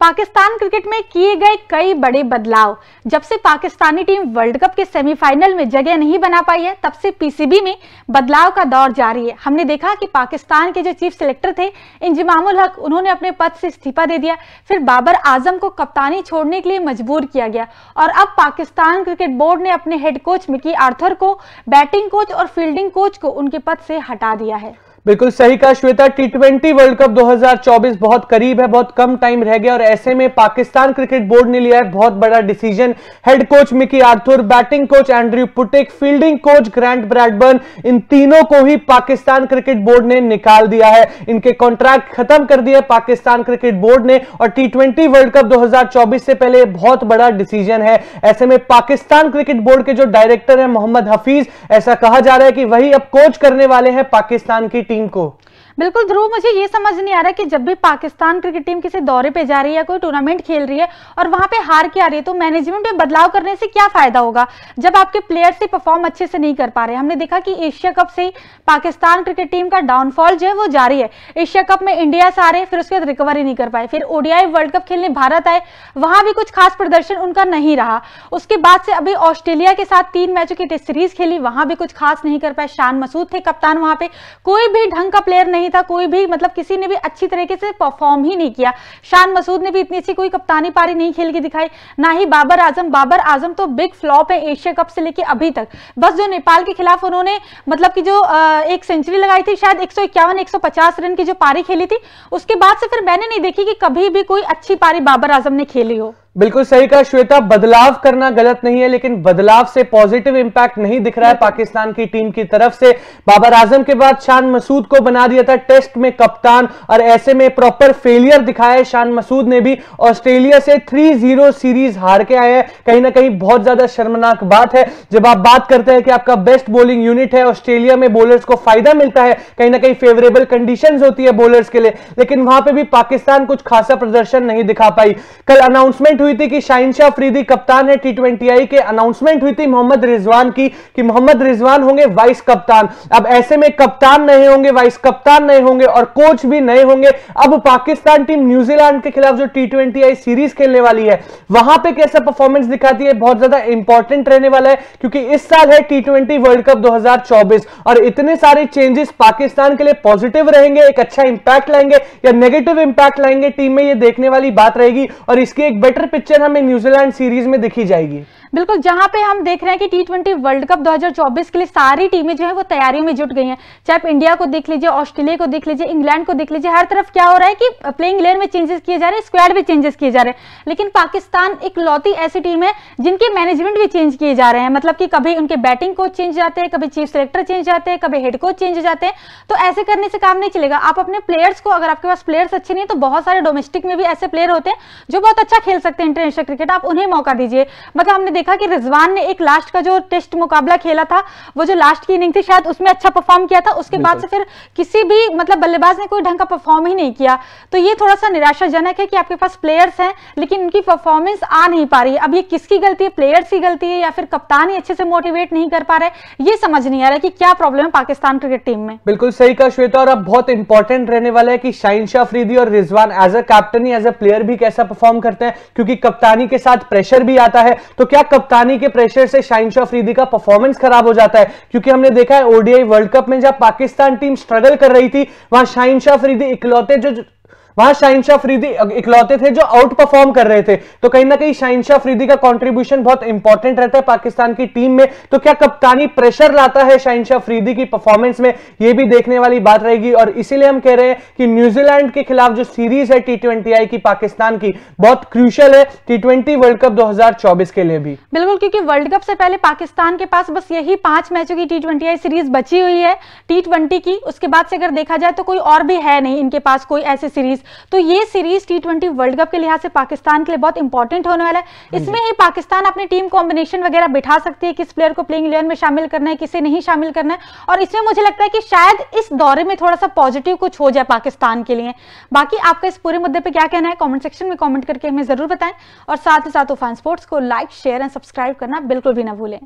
Pakistan cricket में किए गए कई बड़े बदलाव जब से पाकिस्तानी टीम वर्ल्ड कप के सेमीफाइनल में जगह नहीं बना पाई है तब से पीसीबी में बदलाव का दौर जारी है हमने देखा कि पाकिस्तान के जो चीफ सिलेक्टर थे इंजमामुल हक उन्होंने अपने पद से इस्तीफा दे दिया फिर बाबर आजम को कप्तानी छोड़ने के लिए मजबूर किया गया और अब पाकिस्तान क्रिकेट बोर्ड ने अपने हेड कोच मिकी आर्थर को बैटिंग कोच और फील्डिंग कोच को उनके पद से हटा दिया है बिल्कुल सही कहा Shweta T twenty world cup 2024 बहुत करीब है बहुत कम टाइम रह गया और ऐसे में पाकिस्तान क्रिकेट बोर्ड ने लिया है बहुत बड़ा decision head coach Mickey Arthur batting coach Andrew Puttick fielding coach Grant Bradburn इन तीनों को ही पाकिस्तान क्रिकेट बोर्ड ने निकाल दिया है इनके कॉन्ट्रैक्ट खत्म कर दिया पाकिस्तान क्रिकेट बोर्ड ने और टी वर्ल्ड कप दो से पहले बहुत बड़ा डिसीजन है ऐसे में पाकिस्तान क्रिकेट बोर्ड के जो डायरेक्टर है मोहम्मद हफीज ऐसा कहा जा रहा है कि वही अब कोच करने वाले हैं पाकिस्तान की टीम को बिल्कुल ध्रुव मुझे ये समझ नहीं आ रहा कि जब भी पाकिस्तान क्रिकेट टीम किसी दौरे पे जा रही है या कोई टूर्नामेंट खेल रही है और वहां पे हार के आ रही है तो मैनेजमेंट में बदलाव करने से क्या फायदा होगा जब आपके प्लेयर्स ही परफॉर्म अच्छे से नहीं कर पा रहे हमने देखा कि एशिया कप से पाकिस्तान क्रिकेट टीम का डाउनफॉल जो है वो जारी है एशिया कप में इंडिया से आ रहे फिर उसके बाद रिकवरी नहीं कर पाए फिर ओडीआई वर्ल्ड कप खेलने भारत आए वहां भी कुछ खास प्रदर्शन उनका नहीं रहा उसके बाद से अभी ऑस्ट्रेलिया के साथ तीन मैचों की टेस्ट सीरीज खेली वहां भी कुछ खास नहीं कर पाए शान मसूद थे कप्तान वहां पर कोई भी ढंग का प्लेयर नहीं नहीं था कोई भी मतलब किसी ने भी अच्छी तरीके से परफॉर्म ही नहीं किया शान मसूद ने भी इतनी अच्छी कोई कप्तानी पारी नहीं खेल के दिखाई ना ही बाबर आजम बाबर आजम तो बिग फ्लॉप है एशिया कप से लेके अभी तक बस जो नेपाल के खिलाफ उन्होंने मतलब की जो एक सेंचुरी लगाई थी शायद एक सौ रन की जो पारी खेली थी उसके बाद से फिर मैंने नहीं देखी कि कभी भी कोई अच्छी पारी बाबर आजम ने खेली हो बिल्कुल सही कहा श्वेता बदलाव करना गलत नहीं है लेकिन बदलाव से पॉजिटिव इंपैक्ट नहीं दिख रहा है पाकिस्तान की टीम की तरफ से बाबर आजम के बाद शान मसूद को बना दिया था टेस्ट में कप्तान और ऐसे में प्रॉपर फेलियर दिखाया शान मसूद ने भी ऑस्ट्रेलिया से थ्री जीरो सीरीज हार के आए हैं कहीं ना कहीं बहुत ज्यादा शर्मनाक बात है जब आप बात करते हैं कि आपका बेस्ट बॉलिंग यूनिट है ऑस्ट्रेलिया में बोलर्स को फायदा मिलता है कहीं ना कहीं फेवरेबल कंडीशन होती है बोलर्स के लिए लेकिन वहां पर भी पाकिस्तान कुछ खासा प्रदर्शन नहीं दिखा पाई कल अनाउंसमेंट अनाउंसमेंट हुई थी कि शाहिन शाह फ्रीदी कप्तान है टी ट्वेंटी के अनाउंसमेंट हुई थी मोहम्मद रिजवान की कि मोहम्मद रिजवान होंगे वाइस कप्तान अब ऐसे में कप्तान नए होंगे वाइस कप्तान नए होंगे और कोच भी नए होंगे अब पाकिस्तान टीम न्यूजीलैंड के खिलाफ जो टी ट्वेंटी सीरीज खेलने वाली है वहां पर कैसा परफॉर्मेंस दिखाती है बहुत ज्यादा इंपॉर्टेंट रहने वाला है क्योंकि इस साल है टी ट्वेंटी वर्ल्ड कप दो और इतने सारे चेंजेस पाकिस्तान के लिए पॉजिटिव रहेंगे एक अच्छा इंपैक्ट लाएंगे या नेगेटिव इंपैक्ट लाएंगे टीम में ये देखने वाली बात रहेगी और इसकी एक बेटर पिक्चर हमें न्यूजीलैंड सीरीज में दिखी जाएगी बिल्कुल जहां पे हम देख रहे हैं कि टी ट्वेंटी वर्ल्ड कप 2024 के लिए सारी टीमें जो है वो तैयारियों में जुट गई हैं चाहे आप इंडिया को देख लीजिए ऑस्ट्रेलिया को देख लीजिए इंग्लैंड को देख लीजिए हर तरफ क्या हो रहा है कि प्लेइंग इलेवन में चेंजेस किए जा रहे हैं स्क्वाड भी चेंजेस किए जा रहे हैं लेकिन पाकिस्तान एक लौती ऐसी टीम है जिनके मैनेजमेंट भी चेंज किए जा रहे हैं मतलब कि कभी उनके बैटिंग कोच चेंज जाते हैं कभी चीफ सेलेक्टर चेंज जाते हैं कभी हेड कोच चेंज जाते हैं तो ऐसे करने से काम नहीं चलेगा आप अपने प्लेयर्स को अगर आपके पास प्लेयर्स अच्छे नहीं तो बहुत सारे डोमेस्टिक में भी ऐसे प्लेयर होते हैं जो बहुत अच्छा खेल सकते हैं इंटरनेशनल क्रिकेट आप उन्हें मौका दीजिए मतलब हमने देखा कि रिजवान ने एक लास्ट का जो टेस्ट मुकाबला खेला था वो जो लास्ट की इनिंग थी शायद उसमें अच्छा परफॉर्म किया था उसके बाद से फिर किसी भी मतलब बल्लेबाज ने कोई ढंग का परफॉर्म ही नहीं किया तो ये थोड़ा सा निराशाजनक है कि आपके पास प्लेयर्स हैं लेकिन उनकी परफॉर्मेंस आ नहीं पा रही अब ये किसकी गलती है प्लेयर्स की गलती है या फिर कप्तान ही अच्छे से मोटिवेट नहीं कर पा रहे ये समझ नहीं आ रहा कि क्या प्रॉब्लम है पाकिस्तान क्रिकेट टीम में बिल्कुल सही कहा श्वेता और अब बहुत इंपॉर्टेंट रहने वाला है कि शाइन शाह फ्रीदी और रिजवान एज अ कैप्टन ही एज अ प्लेयर भी कैसा परफॉर्म करते हैं क्योंकि कप्तानी के साथ प्रेशर भी आता है तो क्या कप्तानी के प्रेशर से शाइन शाह अफरीदी का परफॉर्मेंस खराब हो जाता है क्योंकि हमने देखा है ओडीआई वर्ल्ड कप में जब पाकिस्तान टीम स्ट्रगल कर रही थी वहां शाइन शाह अफरीदी इकलौते जो वहां शाहिनशाह फ्रीदी इकलौते थे जो आउट परफॉर्म कर रहे थे तो कहीं ना कहीं शाहिनशाह फ्रीदी का कंट्रीब्यूशन बहुत इंपॉर्टेंट रहता है पाकिस्तान की टीम में तो क्या कप्तानी प्रेशर लाता है शाहिनशाह फ्रीदी की परफॉर्मेंस में ये भी देखने वाली बात रहेगी और इसीलिए हम कह रहे हैं कि न्यूजीलैंड के खिलाफ जो सीरीज है टी की पाकिस्तान की बहुत क्रूशल है टी वर्ल्ड कप दो के लिए भी बिल्कुल क्योंकि वर्ल्ड कप से पहले पाकिस्तान के पास बस यही पांच मैचों की टी सीरीज बची हुई है टी की उसके बाद से अगर देखा जाए तो कोई और भी है नहीं इनके पास कोई ऐसी सीरीज सीरीज तो ये series T twenty world cup के लिहाज से पाकिस्तान के लिए बहुत इंपॉर्टेंट होने वाला है हाँ इसमें ही पाकिस्तान अपनी टीम कॉम्बिनेशन वगैरह बिठा सकती है किस प्लेयर को प्लेइंग इलेवन में शामिल करना है किसे नहीं शामिल करना है और इसमें मुझे लगता है कि शायद इस दौरे में थोड़ा सा पॉजिटिव कुछ हो जाए पाकिस्तान के लिए बाकी आपका इस पूरे मुद्दे पर क्या कहना है कॉमेंट सेक्शन में कॉमेंट करके हमें जरूर बताएं और साथ ही साथ उफान स्पोर्ट्स को लाइक शेयर एंड सब्सक्राइब करना बिल्कुल भी ना भूलें